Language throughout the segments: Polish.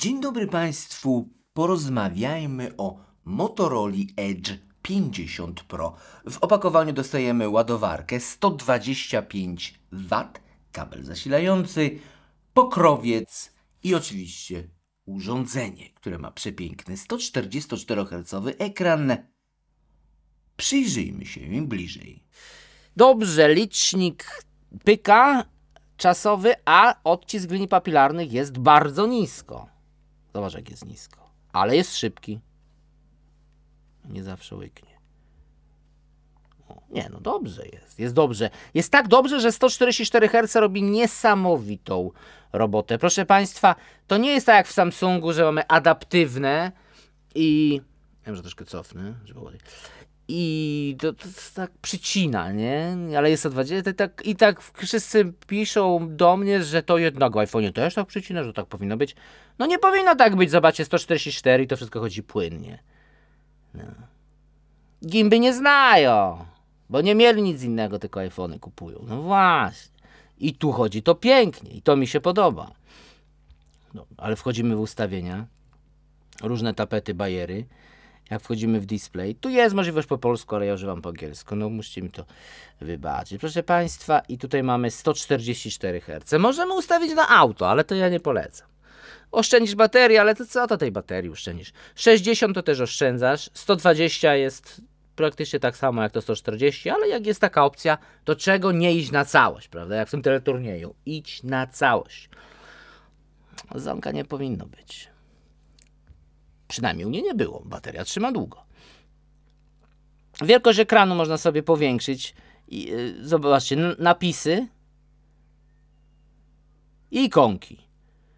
Dzień dobry Państwu. Porozmawiajmy o Motorola Edge 50 Pro. W opakowaniu dostajemy ładowarkę 125 W, kabel zasilający, pokrowiec i oczywiście urządzenie, które ma przepiękny 144 Hz ekran. Przyjrzyjmy się im bliżej. Dobrze, licznik pyka czasowy, a odcisk linii papilarnych jest bardzo nisko. Zobacz, jak jest nisko. Ale jest szybki. Nie zawsze łyknie. O, nie, no dobrze jest. Jest dobrze. Jest tak dobrze, że 144 Hz robi niesamowitą robotę. Proszę Państwa, to nie jest tak jak w Samsungu, że mamy adaptywne i... Ja może troszkę cofnę, żeby było i to, to, tak przycina, nie? Ale jest o tak, i tak wszyscy piszą do mnie, że to jednak w iPhone'ie też tak przycina, że tak powinno być. No nie powinno tak być, zobaczcie, 144 i to wszystko chodzi płynnie. No. Gimby nie znają, bo nie mieli nic innego, tylko iPhone'y kupują. No właśnie. I tu chodzi to pięknie i to mi się podoba. No, ale wchodzimy w ustawienia, różne tapety, bajery jak wchodzimy w display, tu jest możliwość po polsku, ale ja używam po angielsku, no musicie mi to wybaczyć. Proszę Państwa, i tutaj mamy 144 Hz. Możemy ustawić na auto, ale to ja nie polecam. Oszczędzisz baterii, ale to co to tej baterii oszczędzisz? 60 to też oszczędzasz, 120 jest praktycznie tak samo jak to 140, ale jak jest taka opcja, to czego nie iść na całość, prawda? Jak w tym teleturnieju, idź na całość. Zonka nie powinno być. Przynajmniej u mnie nie było. Bateria trzyma długo. Wielkość ekranu można sobie powiększyć. I, y, zobaczcie, napisy i ikonki.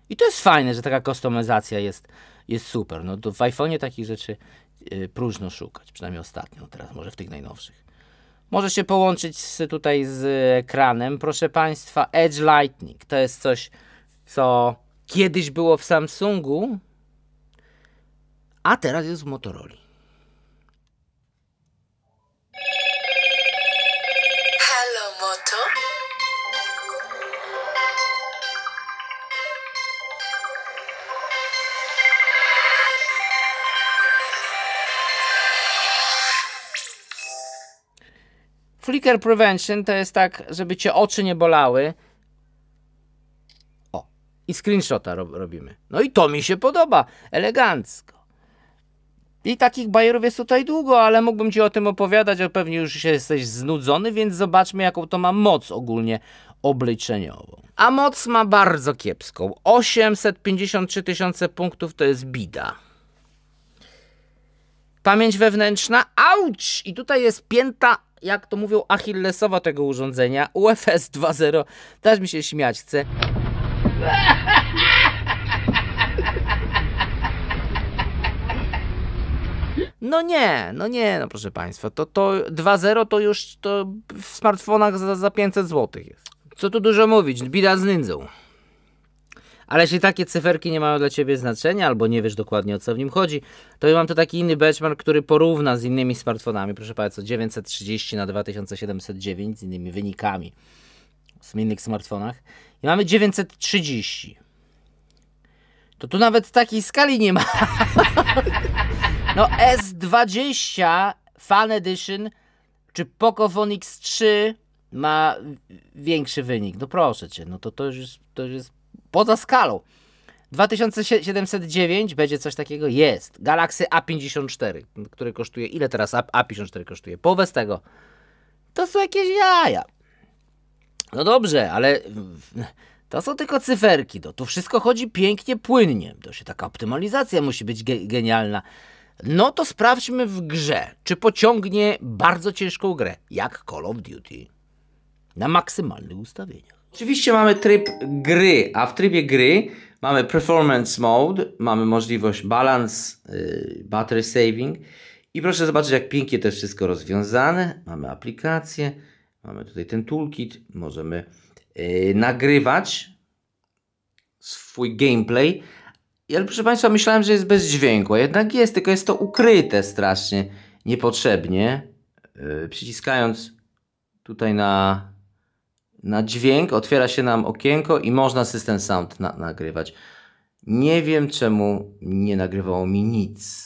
I to jest fajne, że taka kostomizacja jest, jest super. No to w iPhone'ie takich rzeczy y, próżno szukać, przynajmniej ostatnio, teraz może w tych najnowszych. Może się połączyć z, tutaj z ekranem. Proszę Państwa, Edge Lightning to jest coś, co kiedyś było w Samsungu, a teraz jest w Motorola. Halo Moto. Flicker prevention to jest tak, żeby cię oczy nie bolały. O, i screenshota rob robimy. No i to mi się podoba, elegancko. I takich bajerów jest tutaj długo, ale mógłbym ci o tym opowiadać, ale pewnie już jesteś znudzony, więc zobaczmy, jaką to ma moc ogólnie obliczeniową. A moc ma bardzo kiepską. 853 tysiące punktów to jest bida. Pamięć wewnętrzna, auć! I tutaj jest pięta, jak to mówią, achillesowa tego urządzenia, UFS 2.0. Też mi się śmiać chce. No nie, no nie, no proszę Państwa, to, to 2.0 to już to w smartfonach za, za 500 zł jest. Co tu dużo mówić, bida z nędzą. Ale jeśli takie cyferki nie mają dla Ciebie znaczenia, albo nie wiesz dokładnie o co w nim chodzi, to ja mam tu taki inny benchmark, który porówna z innymi smartfonami, proszę Państwa, 930 na 2709 z innymi wynikami w innych smartfonach i mamy 930. To tu nawet takiej skali nie ma. No S20 Fan Edition czy Pocophone X3 ma większy wynik. No proszę cię, no to to już jest, to już jest poza skalą. 2709 będzie coś takiego? Jest. Galaxy A54, który kosztuje, ile teraz A, A54 kosztuje? Połowę z tego. To są jakieś jaja. No dobrze, ale to są tylko cyferki. No. Tu wszystko chodzi pięknie, płynnie. To się taka optymalizacja musi być ge genialna no to sprawdźmy w grze, czy pociągnie bardzo ciężką grę, jak Call of Duty, na maksymalnych ustawieniach. Oczywiście mamy tryb gry, a w trybie gry mamy performance mode, mamy możliwość balance, yy, battery saving i proszę zobaczyć jak pięknie to jest wszystko rozwiązane. Mamy aplikację, mamy tutaj ten toolkit, możemy yy, nagrywać swój gameplay, ale proszę Państwa, myślałem, że jest bez dźwięku, a jednak jest, tylko jest to ukryte strasznie niepotrzebnie. Yy, przyciskając tutaj na, na dźwięk, otwiera się nam okienko i można system sound na, nagrywać. Nie wiem, czemu nie nagrywało mi nic,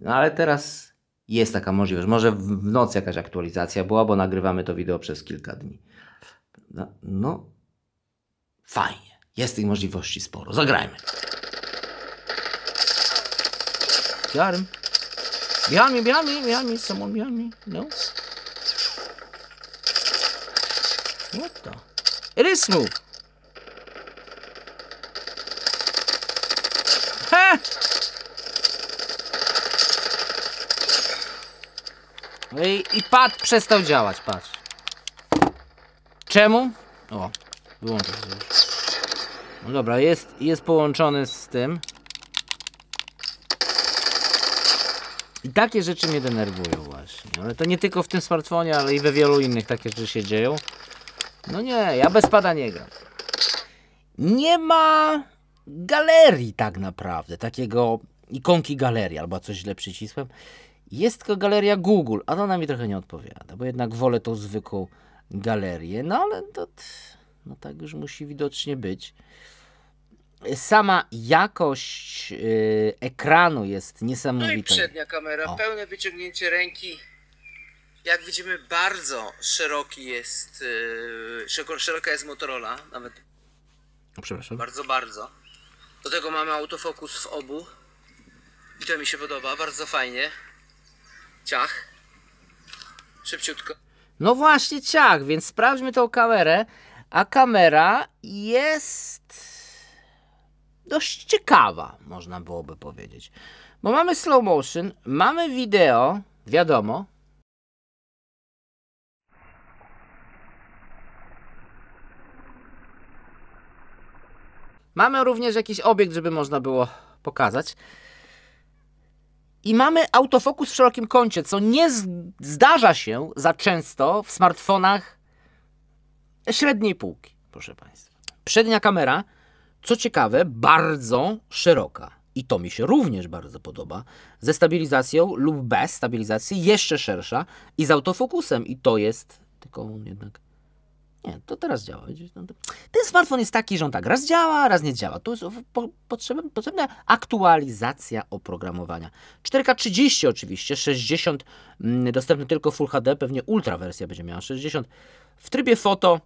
no, ale teraz jest taka możliwość. Może w, w nocy jakaś aktualizacja była, bo nagrywamy to wideo przez kilka dni. No, no fajnie. Jest tych możliwości sporo. Zagrajmy. Got him. Behind me, behind me, behind me. Someone behind me. No? What the? It is smooth. Ha! No I, I pad przestał działać, patrz. Czemu? O, wyłączę No dobra, jest, jest połączony z tym. I takie rzeczy mnie denerwują właśnie. Ale to nie tylko w tym smartfonie, ale i we wielu innych takie rzeczy się dzieją. No nie, ja bez pada nie gram. Nie ma galerii tak naprawdę, takiego ikonki galerii, albo coś źle przycisłem. Jest tylko galeria Google, a ona mi trochę nie odpowiada, bo jednak wolę tą zwykłą galerię, no ale to no tak już musi widocznie być. Sama jakość y, ekranu jest niesamowita. No i przednia kamera, o. pełne wyciągnięcie ręki. Jak widzimy, bardzo szeroki jest, y, szeroka jest Motorola, nawet. O, przepraszam. Bardzo, bardzo. Do tego mamy autofokus w obu. I to mi się podoba, bardzo fajnie. Ciach. Szybciutko. No właśnie ciach, więc sprawdźmy tą kamerę. A kamera jest dość ciekawa, można byłoby powiedzieć. Bo mamy slow motion, mamy wideo, wiadomo. Mamy również jakiś obiekt, żeby można było pokazać. I mamy autofokus w szerokim kącie, co nie zdarza się za często w smartfonach średniej półki, proszę Państwa. Przednia kamera co ciekawe, bardzo szeroka. I to mi się również bardzo podoba. Ze stabilizacją lub bez stabilizacji, jeszcze szersza i z autofokusem. I to jest. Tylko on jednak. Nie, to teraz działa. No Ten smartfon jest taki, że on tak raz działa, raz nie działa. Tu jest potrzebna, potrzebna aktualizacja oprogramowania. 4K 30 oczywiście, 60 mm, dostępny tylko Full HD, pewnie ultra wersja będzie miała 60. W trybie foto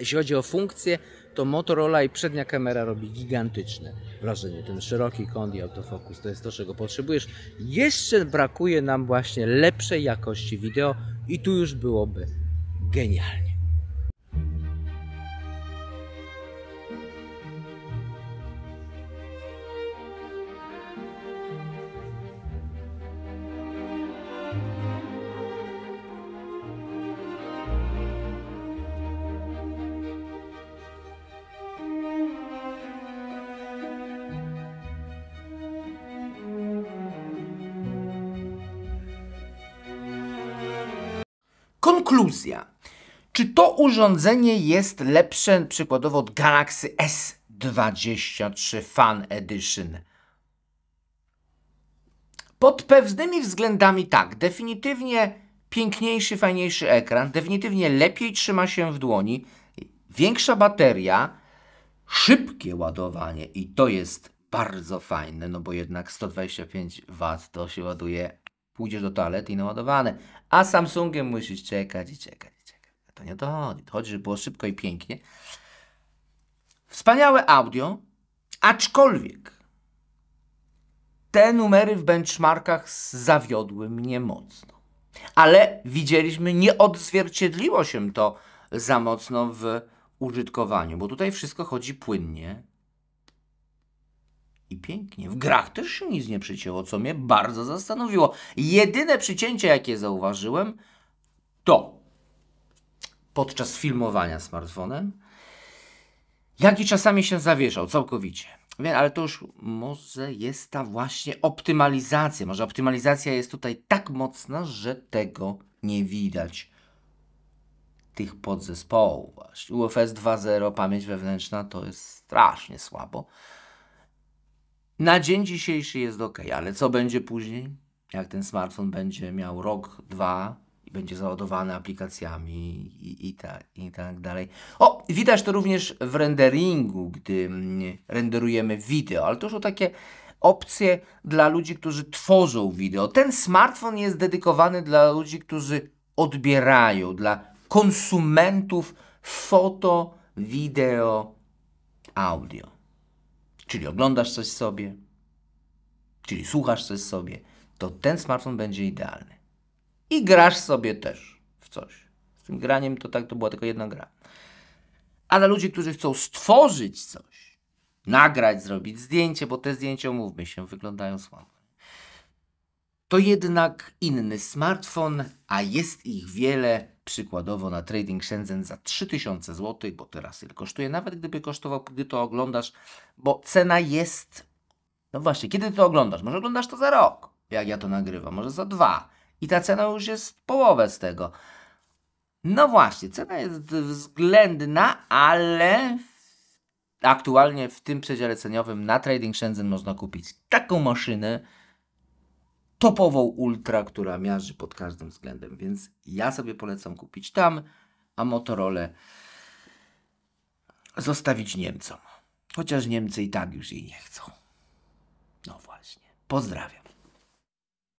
Jeśli chodzi o funkcję, to Motorola i przednia kamera robi gigantyczne wrażenie. Ten szeroki kąt i autofokus to jest to, czego potrzebujesz. Jeszcze brakuje nam właśnie lepszej jakości wideo i tu już byłoby genialnie. konkluzja. Czy to urządzenie jest lepsze przykładowo od Galaxy S23 Fan Edition? Pod pewnymi względami tak, definitywnie piękniejszy, fajniejszy ekran, definitywnie lepiej trzyma się w dłoni, większa bateria, szybkie ładowanie i to jest bardzo fajne, no bo jednak 125 W to się ładuje pójdziesz do toalety i naładowany. A Samsungiem musisz czekać i czekać i czekać. To nie dochodzi. To chodzi, żeby było szybko i pięknie. Wspaniałe audio, aczkolwiek te numery w benchmarkach zawiodły mnie mocno. Ale widzieliśmy, nie odzwierciedliło się to za mocno w użytkowaniu, bo tutaj wszystko chodzi płynnie, i pięknie. W grach też się nic nie przycięło, co mnie bardzo zastanowiło. Jedyne przycięcie, jakie zauważyłem, to podczas filmowania smartfonem, jaki czasami się zawieszał całkowicie. Wiem, ale to już może jest ta właśnie optymalizacja. Może optymalizacja jest tutaj tak mocna, że tego nie widać. Tych podzespołów właśnie. UFS 2.0, pamięć wewnętrzna, to jest strasznie słabo. Na dzień dzisiejszy jest ok, ale co będzie później? Jak ten smartfon będzie miał rok, dwa i będzie załadowany aplikacjami i, i, i tak dalej. O, widać to również w renderingu, gdy mm, renderujemy wideo, ale to są takie opcje dla ludzi, którzy tworzą wideo. Ten smartfon jest dedykowany dla ludzi, którzy odbierają, dla konsumentów foto, wideo, audio czyli oglądasz coś sobie, czyli słuchasz coś sobie, to ten smartfon będzie idealny. I grasz sobie też w coś. Z tym graniem to tak, to była tylko jedna gra. Ale ludzie, którzy chcą stworzyć coś, nagrać, zrobić zdjęcie, bo te zdjęcia, omówmy się, wyglądają słabo. To jednak inny smartfon, a jest ich wiele, przykładowo na Trading Shenzhen za 3000 zł, bo teraz ile kosztuje, nawet gdyby kosztował, gdy to oglądasz, bo cena jest. No właśnie, kiedy to oglądasz? Może oglądasz to za rok, jak ja to nagrywam, może za dwa. I ta cena już jest połowę z tego. No właśnie, cena jest względna, ale aktualnie w tym przedziale ceniowym na Trading Shenzhen można kupić taką maszynę, topową Ultra, która miarzy pod każdym względem, więc ja sobie polecam kupić tam, a Motorola zostawić Niemcom. Chociaż Niemcy i tak już jej nie chcą. No właśnie. Pozdrawiam.